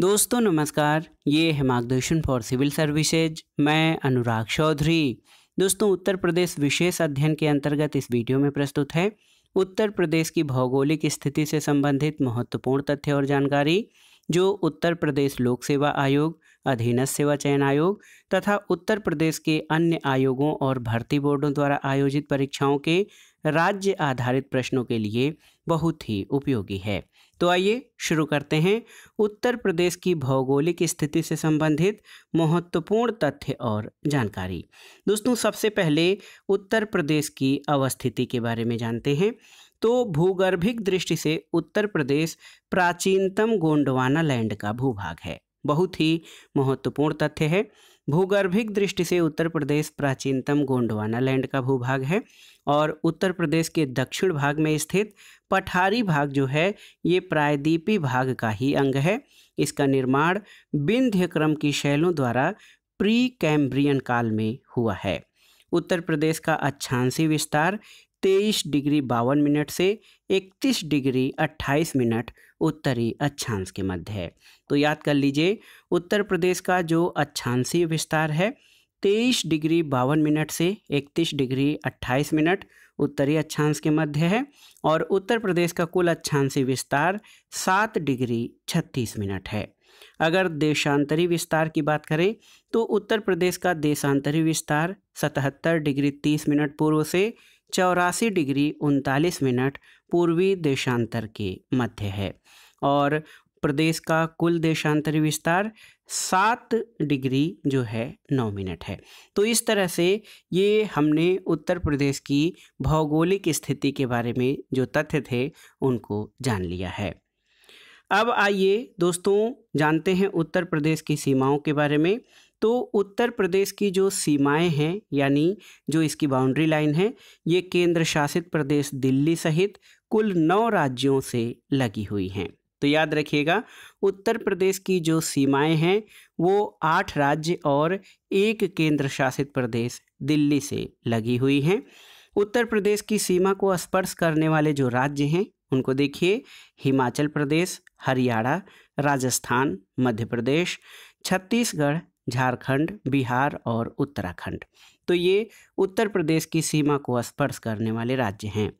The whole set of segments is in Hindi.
दोस्तों नमस्कार ये है मार्गदर्शन फॉर सिविल सर्विसेज मैं अनुराग चौधरी दोस्तों उत्तर प्रदेश विशेष अध्ययन के अंतर्गत इस वीडियो में प्रस्तुत है उत्तर प्रदेश की भौगोलिक स्थिति से संबंधित महत्वपूर्ण तथ्य और जानकारी जो उत्तर प्रदेश लोक सेवा आयोग अधीनस्थ सेवा चयन आयोग तथा उत्तर प्रदेश के अन्य आयोगों और भर्ती बोर्डों द्वारा आयोजित परीक्षाओं के राज्य आधारित प्रश्नों के लिए बहुत ही उपयोगी है तो आइए शुरू करते हैं उत्तर प्रदेश की भौगोलिक स्थिति से संबंधित महत्वपूर्ण तथ्य और जानकारी दोस्तों सबसे पहले उत्तर प्रदेश की अवस्थिति के बारे में जानते हैं तो भूगर्भिक दृष्टि से उत्तर प्रदेश प्राचीनतम गोंडवाना लैंड का भूभाग है बहुत ही महत्वपूर्ण तथ्य है भूगर्भिक दृष्टि से उत्तर प्रदेश प्राचीनतम गोंडवाना लैंड का भूभाग है और उत्तर प्रदेश के दक्षिण भाग में स्थित पठारी भाग जो है ये प्रायद्वीपी भाग का ही अंग है इसका निर्माण विंध्य क्रम की शैलों द्वारा प्री कैम्ब्रियन काल में हुआ है उत्तर प्रदेश का अच्छांसी विस्तार तेईस डिग्री बावन मिनट से इकतीस डिग्री अट्ठाईस मिनट उत्तरी अक्षांश के मध्य है तो याद कर लीजिए उत्तर प्रदेश का जो अक्षांशीय विस्तार है तेईस डिग्री बावन मिनट से इकतीस डिग्री अट्ठाईस मिनट उत्तरी अक्षांश के मध्य है और उत्तर प्रदेश का कुल अक्षांशीय विस्तार सात डिग्री छत्तीस मिनट है अगर देशांतरी विस्तार की बात करें तो उत्तर प्रदेश का देशांतरी विस्तार सतहत्तर डिग्री तीस मिनट पूर्व से चौरासी डिग्री उनतालीस मिनट पूर्वी देशांतर के मध्य है और प्रदेश का कुल देशांतर विस्तार सात डिग्री जो है नौ मिनट है तो इस तरह से ये हमने उत्तर प्रदेश की भौगोलिक स्थिति के बारे में जो तथ्य थे उनको जान लिया है अब आइए दोस्तों जानते हैं उत्तर प्रदेश की सीमाओं के बारे में तो उत्तर प्रदेश की जो सीमाएं हैं यानी जो इसकी बाउंड्री लाइन है ये केंद्र शासित प्रदेश दिल्ली सहित कुल नौ राज्यों से लगी हुई हैं तो याद रखिएगा उत्तर प्रदेश की जो सीमाएं हैं वो आठ राज्य और एक केंद्र शासित प्रदेश दिल्ली से लगी हुई हैं उत्तर प्रदेश की सीमा को स्पर्श करने वाले जो राज्य हैं उनको देखिए हिमाचल प्रदेश हरियाणा राजस्थान मध्य प्रदेश छत्तीसगढ़ झारखंड बिहार और उत्तराखंड तो ये उत्तर प्रदेश की सीमा को स्पर्श करने वाले राज्य हैं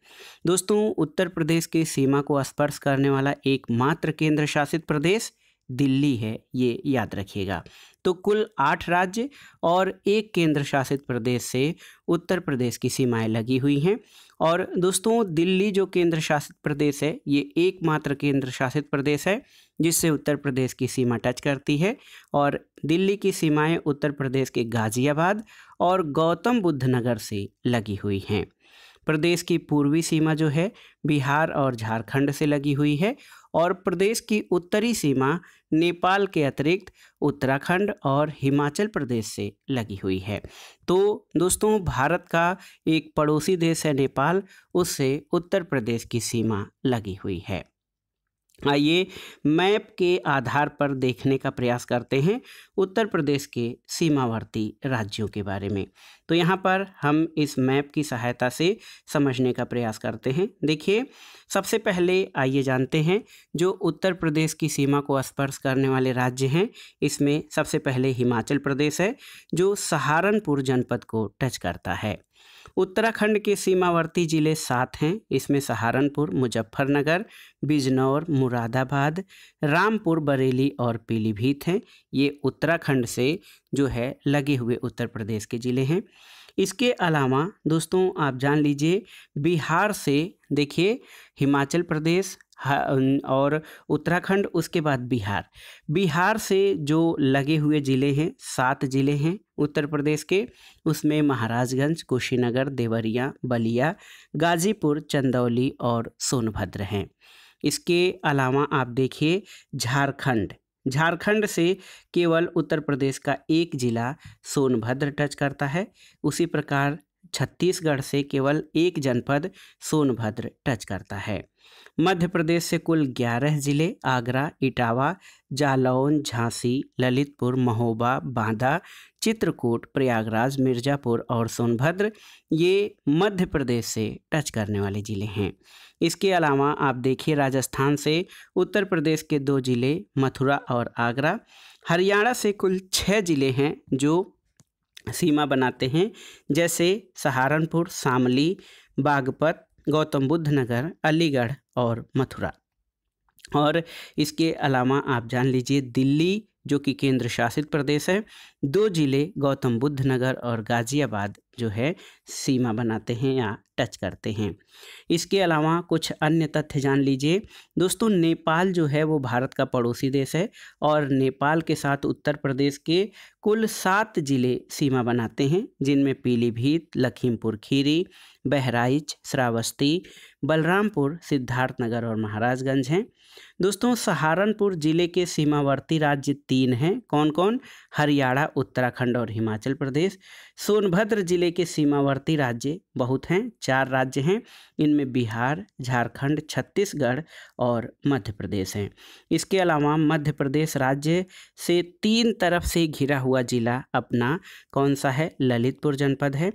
दोस्तों उत्तर प्रदेश की सीमा को स्पर्श करने वाला एकमात्र केंद्र शासित प्रदेश दिल्ली है ये याद रखिएगा तो कुल आठ राज्य और एक केंद्र शासित प्रदेश से उत्तर प्रदेश की सीमाएं लगी हुई हैं और दोस्तों दिल्ली जो केंद्र शासित प्रदेश है ये एकमात्र केंद्र शासित प्रदेश है जिससे उत्तर प्रदेश की सीमा टच करती है और दिल्ली की सीमाएं उत्तर प्रदेश के गाज़ियाबाद और गौतम बुद्ध नगर से लगी हुई हैं प्रदेश की पूर्वी सीमा जो है बिहार और झारखंड से लगी हुई है और प्रदेश की उत्तरी सीमा नेपाल के अतिरिक्त उत्तराखंड और हिमाचल प्रदेश से लगी हुई है तो दोस्तों भारत का एक पड़ोसी देश है नेपाल उससे उत्तर प्रदेश की सीमा लगी हुई है आइए मैप के आधार पर देखने का प्रयास करते हैं उत्तर प्रदेश के सीमावर्ती राज्यों के बारे में तो यहाँ पर हम इस मैप की सहायता से समझने का प्रयास करते हैं देखिए सबसे पहले आइए जानते हैं जो उत्तर प्रदेश की सीमा को स्पर्श करने वाले राज्य हैं इसमें सबसे पहले हिमाचल प्रदेश है जो सहारनपुर जनपद को टच करता है उत्तराखंड के सीमावर्ती ज़िले सात हैं इसमें सहारनपुर मुजफ्फरनगर बिजनौर मुरादाबाद रामपुर बरेली और पीलीभीत हैं ये उत्तराखंड से जो है लगे हुए उत्तर प्रदेश के ज़िले हैं इसके अलावा दोस्तों आप जान लीजिए बिहार से देखिए हिमाचल प्रदेश और उत्तराखंड उसके बाद बिहार बिहार से जो लगे हुए ज़िले हैं सात ज़िले हैं उत्तर प्रदेश के उसमें महाराजगंज कुशीनगर देवरिया बलिया गाजीपुर चंदौली और सोनभद्र हैं इसके अलावा आप देखिए झारखंड झारखंड से केवल उत्तर प्रदेश का एक जिला सोनभद्र टच करता है उसी प्रकार छत्तीसगढ़ से केवल एक जनपद सोनभद्र टच करता है मध्य प्रदेश से कुल 11 जिले आगरा इटावा जालौन झांसी ललितपुर महोबा बांदा चित्रकूट प्रयागराज मिर्ज़ापुर और सोनभद्र ये मध्य प्रदेश से टच करने वाले ज़िले हैं इसके अलावा आप देखिए राजस्थान से उत्तर प्रदेश के दो ज़िले मथुरा और आगरा हरियाणा से कुल छः ज़िले हैं जो सीमा बनाते हैं जैसे सहारनपुर शामली बागपत गौतम बुद्ध नगर अलीगढ़ और मथुरा और इसके अलावा आप जान लीजिए दिल्ली जो कि केंद्र शासित प्रदेश है दो जिले गौतम बुद्ध नगर और गाज़ियाबाद जो है सीमा बनाते हैं या टच करते हैं इसके अलावा कुछ अन्य तथ्य जान लीजिए दोस्तों नेपाल जो है वो भारत का पड़ोसी देश है और नेपाल के साथ उत्तर प्रदेश के कुल सात जिले सीमा बनाते हैं जिनमें पीलीभीत लखीमपुर खीरी बहराइच श्रावस्ती बलरामपुर सिद्धार्थनगर और महाराजगंज हैं दोस्तों सहारनपुर जिले के सीमावर्ती राज्य तीन हैं कौन कौन हरियाणा उत्तराखंड और हिमाचल प्रदेश सोनभद्र जिले के सीमावर्ती राज्य बहुत हैं चार राज्य हैं इनमें बिहार झारखंड छत्तीसगढ़ और मध्य प्रदेश हैं इसके अलावा मध्य प्रदेश राज्य से तीन तरफ से घिरा हुआ जिला अपना कौन सा है ललितपुर जनपद है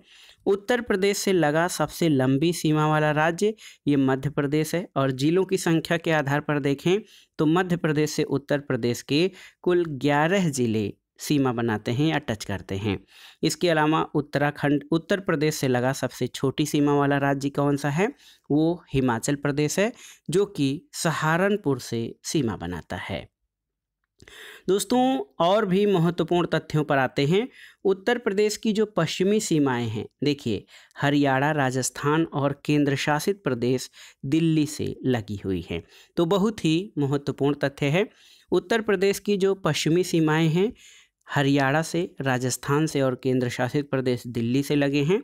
उत्तर प्रदेश से लगा सबसे लंबी सीमा वाला राज्य ये मध्य प्रदेश है और जिलों की संख्या के आधार पर देखें तो मध्य प्रदेश से उत्तर प्रदेश के कुल ग्यारह ज़िले सीमा बनाते हैं या टच करते हैं इसके अलावा उत्तराखंड उत्तर प्रदेश से लगा सबसे छोटी सीमा वाला राज्य कौन सा है वो हिमाचल प्रदेश है जो कि सहारनपुर से सीमा बनाता है दोस्तों और भी महत्वपूर्ण तथ्यों पर आते हैं उत्तर प्रदेश की जो पश्चिमी सीमाएं हैं देखिए हरियाणा राजस्थान और केंद्र शासित प्रदेश दिल्ली से लगी हुई हैं तो बहुत ही महत्वपूर्ण तथ्य है उत्तर प्रदेश की जो पश्चिमी सीमाएं हैं हरियाणा से राजस्थान से और केंद्र शासित प्रदेश दिल्ली से लगे हैं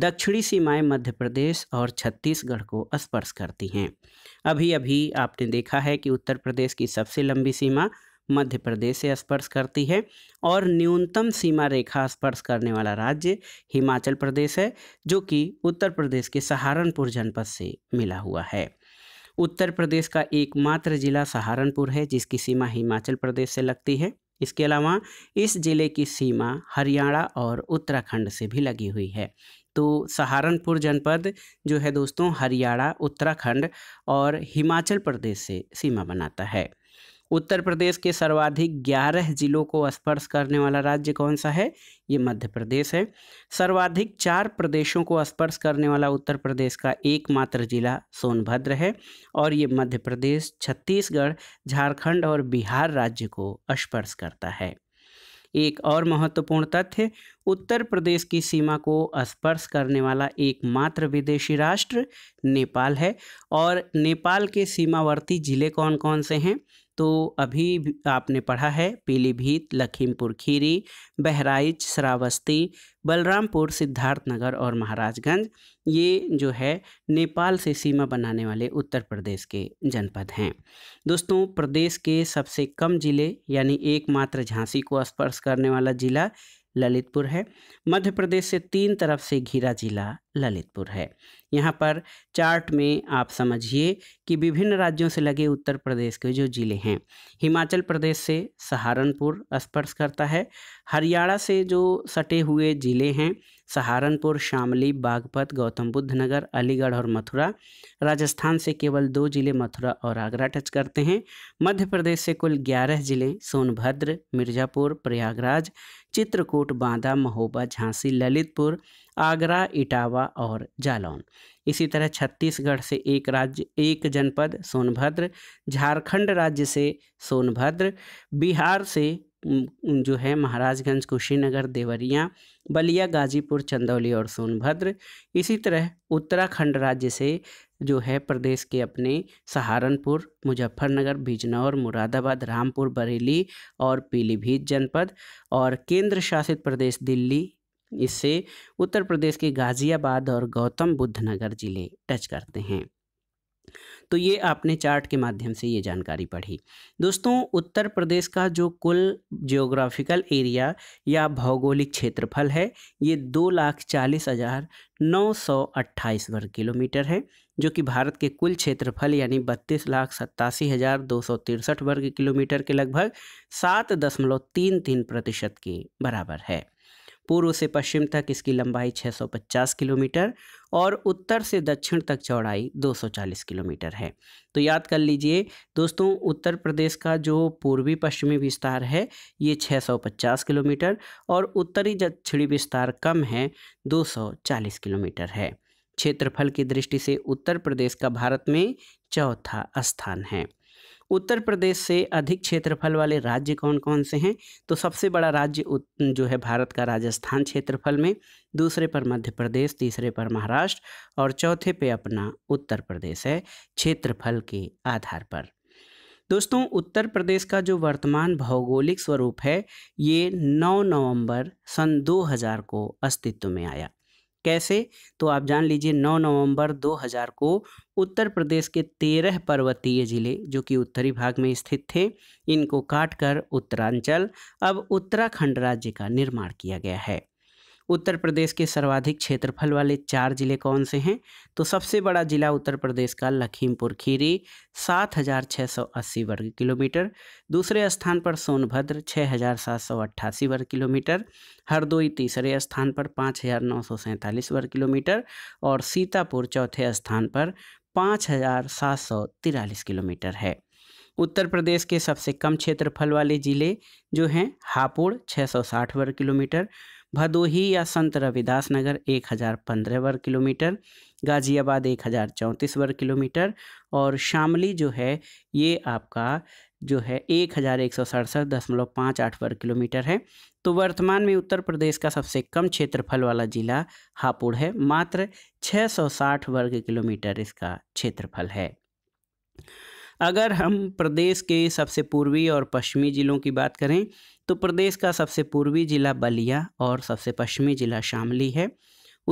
दक्षिणी सीमाएं मध्य प्रदेश और छत्तीसगढ़ को स्पर्श करती हैं अभी अभी आपने देखा है कि उत्तर प्रदेश की सबसे लंबी सीमा मध्य प्रदेश से स्पर्श करती है और न्यूनतम सीमा रेखा स्पर्श करने वाला राज्य हिमाचल प्रदेश है जो कि उत्तर प्रदेश के सहारनपुर जनपद से मिला हुआ है उत्तर प्रदेश का एकमात्र जिला सहारनपुर है जिसकी सीमा हिमाचल प्रदेश से लगती है इसके अलावा इस जिले की सीमा हरियाणा और उत्तराखंड से भी लगी हुई है तो सहारनपुर जनपद जो है दोस्तों हरियाणा उत्तराखंड और हिमाचल प्रदेश से सीमा बनाता है उत्तर प्रदेश के सर्वाधिक ग्यारह जिलों को स्पर्श करने वाला राज्य कौन सा है ये मध्य प्रदेश है सर्वाधिक चार प्रदेशों को स्पर्श करने वाला उत्तर प्रदेश का एकमात्र जिला सोनभद्र है और ये मध्य प्रदेश छत्तीसगढ़ झारखंड और बिहार राज्य को स्पर्श करता है एक और महत्वपूर्ण तथ्य उत्तर प्रदेश की सीमा को स्पर्श करने वाला एकमात्र विदेशी राष्ट्र नेपाल है और नेपाल के सीमावर्ती ज़िले कौन कौन से हैं तो अभी आपने पढ़ा है पीलीभीत लखीमपुर खीरी बहराइच श्रावस्ती बलरामपुर सिद्धार्थनगर और महाराजगंज ये जो है नेपाल से सीमा बनाने वाले उत्तर प्रदेश के जनपद हैं दोस्तों प्रदेश के सबसे कम ज़िले यानी एकमात्र झांसी को स्पर्श करने वाला ज़िला ललितपुर है मध्य प्रदेश से तीन तरफ से घिरा जिला ललितपुर है यहाँ पर चार्ट में आप समझिए कि विभिन्न राज्यों से लगे उत्तर प्रदेश के जो ज़िले हैं हिमाचल प्रदेश से सहारनपुर स्पर्श करता है हरियाणा से जो सटे हुए ज़िले हैं सहारनपुर शामली बागपत गौतम बुद्ध नगर अलीगढ़ और मथुरा राजस्थान से केवल दो ज़िले मथुरा और आगरा टच करते हैं मध्य प्रदेश से कुल ग्यारह ज़िले सोनभद्र मिर्ज़ापुर प्रयागराज चित्रकूट बांदा महोबा झांसी ललितपुर आगरा इटावा और जालौन इसी तरह छत्तीसगढ़ से एक राज्य एक जनपद सोनभद्र झारखंड राज्य से सोनभद्र बिहार से जो है महाराजगंज कुशीनगर देवरिया बलिया गाजीपुर चंदौली और सोनभद्र इसी तरह उत्तराखंड राज्य से जो है प्रदेश के अपने सहारनपुर मुजफ्फरनगर बिजनौर मुरादाबाद रामपुर बरेली और पीलीभीत जनपद और केंद्र शासित प्रदेश दिल्ली इससे उत्तर प्रदेश के गाज़ियाबाद और गौतम बुद्ध नगर ज़िले टच करते हैं तो ये आपने चार्ट के माध्यम से ये जानकारी पढ़ी दोस्तों उत्तर प्रदेश का जो कुल जियोग्राफिकल एरिया या भौगोलिक क्षेत्रफल है ये दो लाख चालीस हज़ार नौ सौ अट्ठाईस वर्ग किलोमीटर है जो कि भारत के कुल क्षेत्रफल यानी बत्तीस लाख सत्तासी हज़ार दो सौ तिरसठ वर्ग किलोमीटर के लगभग सात दशमलव तीन तीन प्रतिशत के बराबर है पूर्व से पश्चिम तक इसकी लंबाई 650 किलोमीटर और उत्तर से दक्षिण तक चौड़ाई 240 किलोमीटर है तो याद कर लीजिए दोस्तों उत्तर प्रदेश का जो पूर्वी पश्चिमी विस्तार है ये 650 किलोमीटर और उत्तरी दक्षिणी विस्तार कम है 240 किलोमीटर है क्षेत्रफल की दृष्टि से उत्तर प्रदेश का भारत में चौथा स्थान है उत्तर प्रदेश से अधिक क्षेत्रफल वाले राज्य कौन कौन से हैं तो सबसे बड़ा राज्य जो है भारत का राजस्थान क्षेत्रफल में दूसरे पर मध्य प्रदेश तीसरे पर महाराष्ट्र और चौथे पे अपना उत्तर प्रदेश है क्षेत्रफल के आधार पर दोस्तों उत्तर प्रदेश का जो वर्तमान भौगोलिक स्वरूप है ये 9 नवंबर सन 2000 को अस्तित्व में आया कैसे तो आप जान लीजिए 9 नवंबर 2000 को उत्तर प्रदेश के तेरह पर्वतीय जिले जो कि उत्तरी भाग में स्थित थे इनको काटकर उत्तरांचल अब उत्तराखंड राज्य का निर्माण किया गया है उत्तर प्रदेश के सर्वाधिक क्षेत्रफल वाले चार जिले कौन से हैं तो सबसे बड़ा जिला उत्तर प्रदेश का लखीमपुर खीरी सात हज़ार छः सौ अस्सी वर्ग किलोमीटर दूसरे स्थान पर सोनभद्र छः हज़ार सात सौ अट्ठासी वर्ग किलोमीटर हरदोई तीसरे स्थान पर पाँच हज़ार नौ सौ सैंतालीस वर्ग किलोमीटर और सीतापुर चौथे स्थान पर पाँच हज़ार सात सौ तिरालीस किलोमीटर है उत्तर प्रदेश के सबसे कम क्षेत्रफल वाले ज़िले जो हैं हापुड़ 660 वर्ग किलोमीटर भदोही या संत रविदास नगर एक हज़ार पंद्रह वर्ग किलोमीटर गाज़ियाबाद एक हज़ार चौंतीस वर्ग किलोमीटर और शामली जो है ये आपका जो है एक हज़ार एक सौ सड़सठ दशमलव पाँच आठ वर्ग किलोमीटर है तो वर्तमान में उत्तर प्रदेश का सबसे कम क्षेत्रफल वाला ज़िला हापुड़ है मात्र छः सौ साठ वर्ग किलोमीटर इसका क्षेत्रफल है अगर हम प्रदेश के सबसे पूर्वी और पश्चिमी ज़िलों की बात करें तो प्रदेश का सबसे पूर्वी जिला बलिया और सबसे पश्चिमी जिला शामली है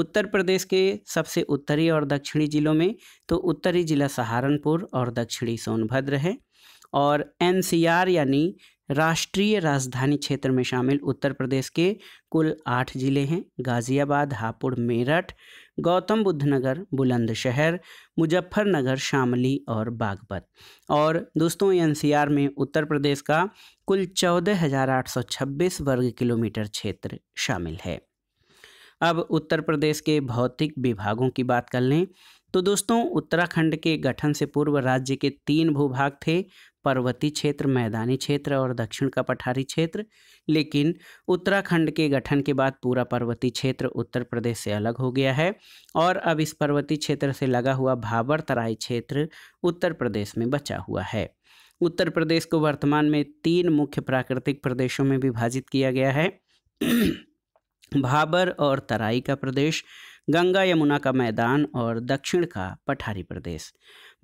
उत्तर प्रदेश के सबसे उत्तरी और दक्षिणी जिलों में तो उत्तरी जिला सहारनपुर और दक्षिणी सोनभद्र है और एनसीआर यानी राष्ट्रीय राजधानी क्षेत्र में शामिल उत्तर प्रदेश के कुल आठ जिले हैं गाज़ियाबाद हापुड़ मेरठ गौतम बुद्ध नगर बुलंदशहर मुजफ्फरनगर शामली और बागपत और दोस्तों एनसीआर में उत्तर प्रदेश का कुल चौदह हज़ार आठ सौ छब्बीस वर्ग किलोमीटर क्षेत्र शामिल है अब उत्तर प्रदेश के भौतिक विभागों की बात कर लें तो दोस्तों उत्तराखंड के गठन से पूर्व राज्य के तीन भूभाग थे पर्वतीय क्षेत्र मैदानी क्षेत्र और दक्षिण का पठारी क्षेत्र लेकिन उत्तराखंड के गठन के बाद पूरा पर्वतीय क्षेत्र उत्तर प्रदेश से अलग हो गया है और अब इस पर्वतीय क्षेत्र से लगा हुआ भाबर तराई क्षेत्र उत्तर प्रदेश में बचा हुआ है उत्तर प्रदेश को वर्तमान में तीन मुख्य प्राकृतिक प्रदेशों में विभाजित किया गया है भाबर और तराई का प्रदेश गंगा यमुना का मैदान और दक्षिण का पठारी प्रदेश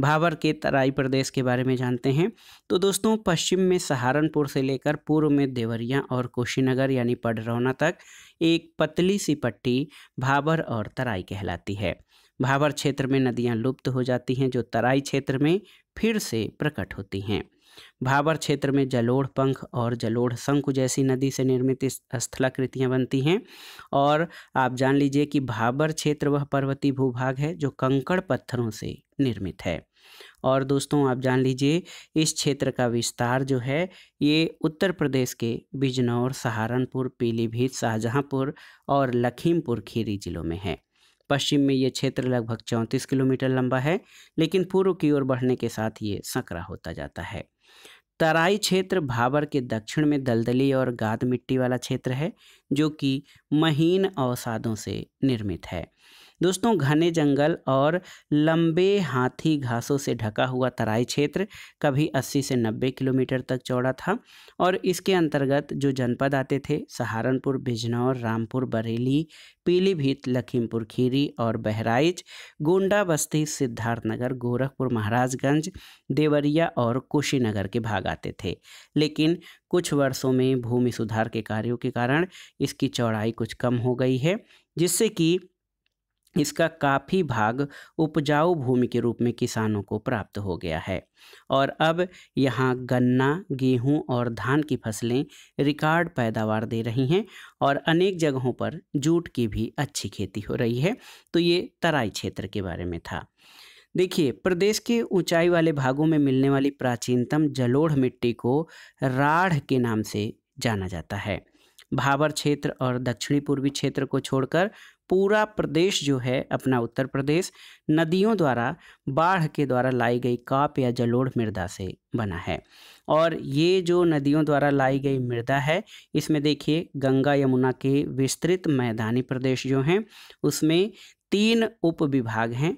भावर के तराई प्रदेश के बारे में जानते हैं तो दोस्तों पश्चिम में सहारनपुर से लेकर पूर्व में देवरिया और कुशीनगर यानी पडरौना तक एक पतली सी पट्टी भावर और तराई कहलाती है भावर क्षेत्र में नदियां लुप्त हो जाती हैं जो तराई क्षेत्र में फिर से प्रकट होती हैं भाबर क्षेत्र में जलोढ़ पंख और जलोढ़ शंकु जैसी नदी से निर्मित स्थलाकृतियाँ बनती हैं और आप जान लीजिए कि भाबर क्षेत्र वह पर्वतीय भूभाग है जो कंकड़ पत्थरों से निर्मित है और दोस्तों आप जान लीजिए इस क्षेत्र का विस्तार जो है ये उत्तर प्रदेश के बिजनौर सहारनपुर पीलीभीत शाहजहाँपुर और लखीमपुर खीरी जिलों में है पश्चिम में ये क्षेत्र लगभग चौंतीस किलोमीटर लंबा है लेकिन पूर्व की ओर बढ़ने के साथ ये संकरा होता जाता है तराई क्षेत्र भाबर के दक्षिण में दलदली और गाद मिट्टी वाला क्षेत्र है जो कि महीन अवसादों से निर्मित है दोस्तों घने जंगल और लंबे हाथी घासों से ढका हुआ तराई क्षेत्र कभी 80 से 90 किलोमीटर तक चौड़ा था और इसके अंतर्गत जो जनपद आते थे सहारनपुर बिजनौर रामपुर बरेली पीलीभीत लखीमपुर खीरी और बहराइच गोंडा बस्ती सिद्धार्थनगर गोरखपुर महाराजगंज देवरिया और कुशीनगर के भाग आते थे लेकिन कुछ वर्षों में भूमि सुधार के कार्यों के कारण इसकी चौड़ाई कुछ कम हो गई है जिससे कि इसका काफ़ी भाग उपजाऊ भूमि के रूप में किसानों को प्राप्त हो गया है और अब यहाँ गन्ना गेहूं और धान की फसलें रिकॉर्ड पैदावार दे रही हैं और अनेक जगहों पर जूट की भी अच्छी खेती हो रही है तो ये तराई क्षेत्र के बारे में था देखिए प्रदेश के ऊंचाई वाले भागों में मिलने वाली प्राचीनतम जलोढ़ मिट्टी को राढ़ के नाम से जाना जाता है भावर क्षेत्र और दक्षिणी पूर्वी क्षेत्र को छोड़कर पूरा प्रदेश जो है अपना उत्तर प्रदेश नदियों द्वारा बाढ़ के द्वारा लाई गई काप या जलोढ़ मृदा से बना है और ये जो नदियों द्वारा लाई गई मृदा है इसमें देखिए गंगा यमुना के विस्तृत मैदानी प्रदेश जो हैं उसमें तीन उप विभाग हैं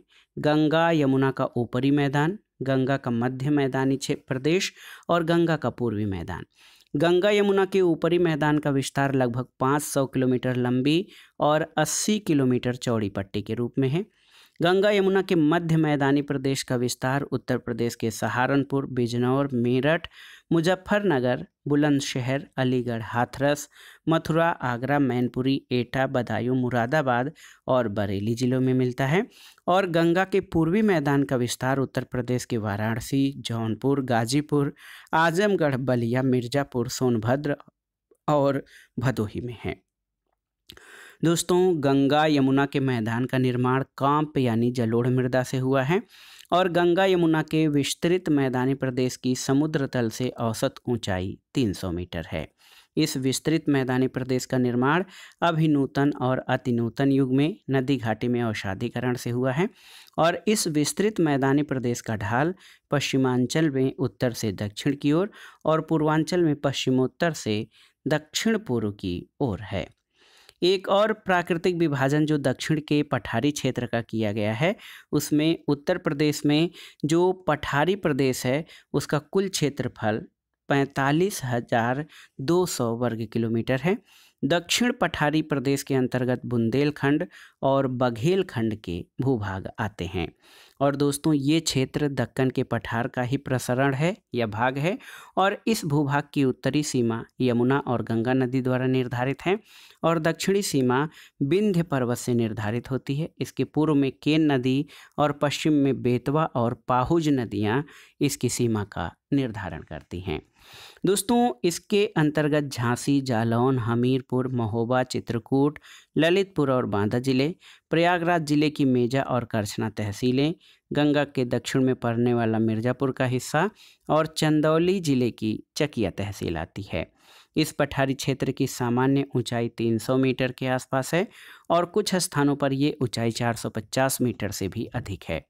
गंगा यमुना का ऊपरी मैदान गंगा का मध्य मैदानी प्रदेश और गंगा का पूर्वी मैदान गंगा यमुना के ऊपरी मैदान का विस्तार लगभग 500 किलोमीटर लंबी और 80 किलोमीटर चौड़ी पट्टी के रूप में है गंगा यमुना के मध्य मैदानी प्रदेश का विस्तार उत्तर प्रदेश के सहारनपुर बिजनौर मेरठ मुजफ्फरनगर बुलंदशहर अलीगढ़ हाथरस मथुरा आगरा मैनपुरी एटा बदायूं मुरादाबाद और बरेली ज़िलों में मिलता है और गंगा के पूर्वी मैदान का विस्तार उत्तर प्रदेश के वाराणसी जौनपुर गाजीपुर आजमगढ़ बलिया मिर्ज़ापुर सोनभद्र और भदोही में है दोस्तों गंगा यमुना के मैदान का निर्माण कांप यानी जलोढ़ मृदा से हुआ है और गंगा यमुना के विस्तृत मैदानी प्रदेश की समुद्र तल से औसत ऊंचाई 300 मीटर है इस विस्तृत मैदानी प्रदेश का निर्माण अभिनूतन और अतिनूतन युग में नदी घाटी में औषाधिकरण से हुआ है और इस विस्तृत मैदानी प्रदेश का ढाल पश्चिमांचल में उत्तर से दक्षिण की ओर और पूर्वांचल में पश्चिमोत्तर से दक्षिण पूर्व की ओर है एक और प्राकृतिक विभाजन जो दक्षिण के पठारी क्षेत्र का किया गया है उसमें उत्तर प्रदेश में जो पठारी प्रदेश है उसका कुल क्षेत्रफल पैंतालीस हजार दो सौ वर्ग किलोमीटर है दक्षिण पठारी प्रदेश के अंतर्गत बुंदेलखंड और बघेलखंड के भूभाग आते हैं और दोस्तों ये क्षेत्र दक्कन के पठार का ही प्रसरण है या भाग है और इस भूभाग की उत्तरी सीमा यमुना और गंगा नदी द्वारा निर्धारित है और दक्षिणी सीमा विंध्य पर्वत से निर्धारित होती है इसके पूर्व में केन नदी और पश्चिम में बेतवा और पाहुज नदियाँ इसकी सीमा का निर्धारण करती हैं दोस्तों इसके अंतर्गत झांसी जालौन हमीरपुर महोबा चित्रकूट ललितपुर और बांदा जिले प्रयागराज जिले की मेजा और करछना तहसीलें गंगा के दक्षिण में पड़ने वाला मिर्ज़ापुर का हिस्सा और चंदौली जिले की चकिया तहसील आती है इस पठारी क्षेत्र की सामान्य ऊंचाई 300 मीटर के आसपास है और कुछ स्थानों पर ये ऊंचाई 450 मीटर से भी अधिक है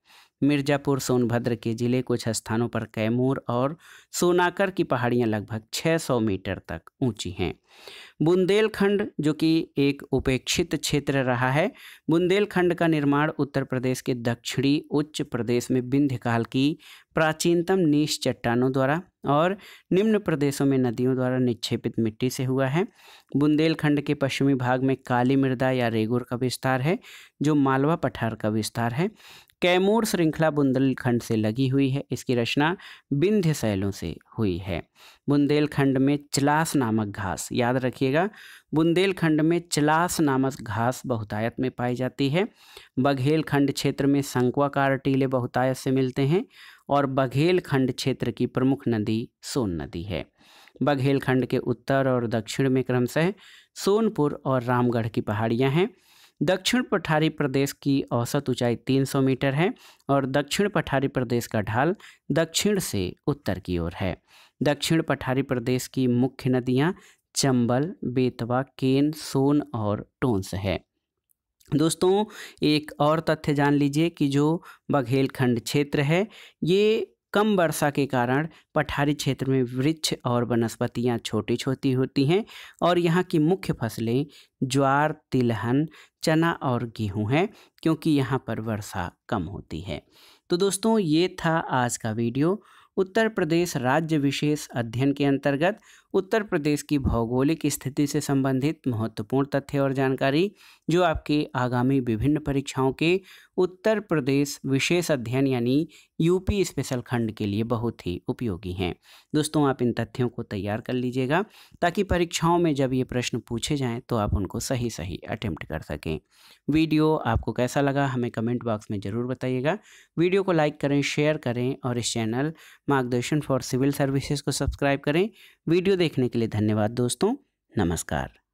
मिर्ज़ापुर सोनभद्र के ज़िले कुछ स्थानों पर कैमूर और सोनाकर की पहाड़ियाँ लगभग 600 मीटर तक ऊंची हैं बुंदेलखंड जो कि एक उपेक्षित क्षेत्र रहा है बुंदेलखंड का निर्माण उत्तर प्रदेश के दक्षिणी उच्च प्रदेश में विंध्यकाल की प्राचीनतम नीच चट्टानों द्वारा और निम्न प्रदेशों में नदियों द्वारा निक्षेपित मिट्टी से हुआ है बुंदेलखंड के पश्चिमी भाग में काली मृदा या रेगुर का विस्तार है जो मालवा पठार का विस्तार है कैमूर श्रृंखला बुंदेलखंड से लगी हुई है इसकी रचना विंध्य शैलों से हुई है बुंदेलखंड में चलास नामक घास याद रखिएगा बुंदेलखंड में चलास नामक घास बहुतायत में पाई जाती है बघेलखंड क्षेत्र में संकवाकार टीले बहुतायत से मिलते हैं और बघेलखंड क्षेत्र की प्रमुख नदी सोन नदी है बघेलखंड के उत्तर और दक्षिण में क्रमशः सोनपुर और रामगढ़ की पहाड़ियाँ हैं दक्षिण पठारी प्रदेश की औसत ऊंचाई 300 मीटर है और दक्षिण पठारी प्रदेश का ढाल दक्षिण से उत्तर की ओर है दक्षिण पठारी प्रदेश की मुख्य नदियाँ चंबल बेतवा केन सोन और टोंस है दोस्तों एक और तथ्य जान लीजिए कि जो बघेलखंड क्षेत्र है ये कम वर्षा के कारण पठारी क्षेत्र में वृक्ष और वनस्पतियाँ छोटी छोटी होती हैं और यहाँ की मुख्य फसलें ज्वार तिलहन चना और गेहूँ हैं क्योंकि यहाँ पर वर्षा कम होती है तो दोस्तों ये था आज का वीडियो उत्तर प्रदेश राज्य विशेष अध्ययन के अंतर्गत उत्तर प्रदेश की भौगोलिक स्थिति से संबंधित महत्वपूर्ण तथ्य और जानकारी जो आपके आगामी विभिन्न परीक्षाओं के उत्तर प्रदेश विशेष अध्ययन यानी यूपी स्पेशल खंड के लिए बहुत ही उपयोगी हैं दोस्तों आप इन तथ्यों को तैयार कर लीजिएगा ताकि परीक्षाओं में जब ये प्रश्न पूछे जाएं तो आप उनको सही सही अटेम्प्ट कर सकें वीडियो आपको कैसा लगा हमें कमेंट बॉक्स में ज़रूर बताइएगा वीडियो को लाइक करें शेयर करें और इस channel Margdarshan for civil services को सब्सक्राइब करें वीडियो देखने के लिए धन्यवाद दोस्तों नमस्कार